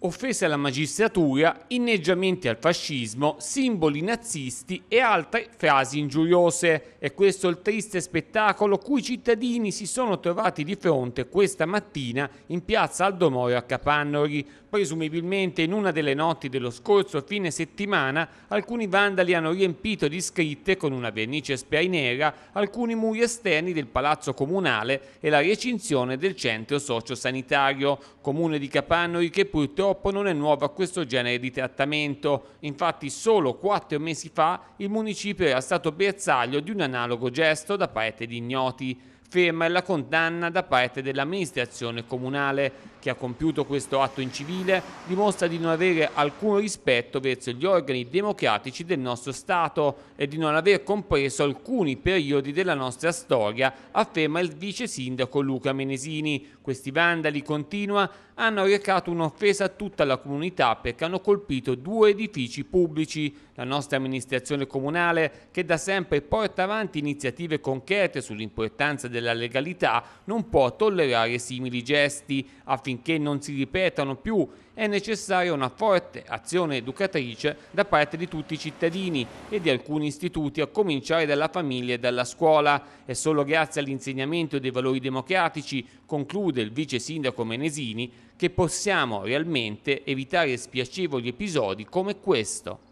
offese alla magistratura, inneggiamenti al fascismo, simboli nazisti e altre frasi ingiuriose. È questo il triste spettacolo cui i cittadini si sono trovati di fronte questa mattina in piazza Aldo Moro a Capannori. Presumibilmente in una delle notti dello scorso fine settimana alcuni vandali hanno riempito di scritte con una vernice nera alcuni muri esterni del palazzo comunale e la recinzione del centro sociosanitario. Comune di Capannori che purtroppo purtroppo non è nuovo a questo genere di trattamento, infatti solo quattro mesi fa il municipio era stato bersaglio di un analogo gesto da parte di ignoti ferma è la condanna da parte dell'amministrazione comunale che ha compiuto questo atto incivile, dimostra di non avere alcun rispetto verso gli organi democratici del nostro Stato e di non aver compreso alcuni periodi della nostra storia, afferma il vice sindaco Luca Menesini. Questi vandali, continua, hanno recato un'offesa a tutta la comunità perché hanno colpito due edifici pubblici. La nostra amministrazione comunale, che da sempre porta avanti iniziative concrete sull'importanza del della legalità non può tollerare simili gesti. Affinché non si ripetano più è necessaria una forte azione educatrice da parte di tutti i cittadini e di alcuni istituti, a cominciare dalla famiglia e dalla scuola. È solo grazie all'insegnamento dei valori democratici, conclude il vice sindaco Menesini, che possiamo realmente evitare spiacevoli episodi come questo.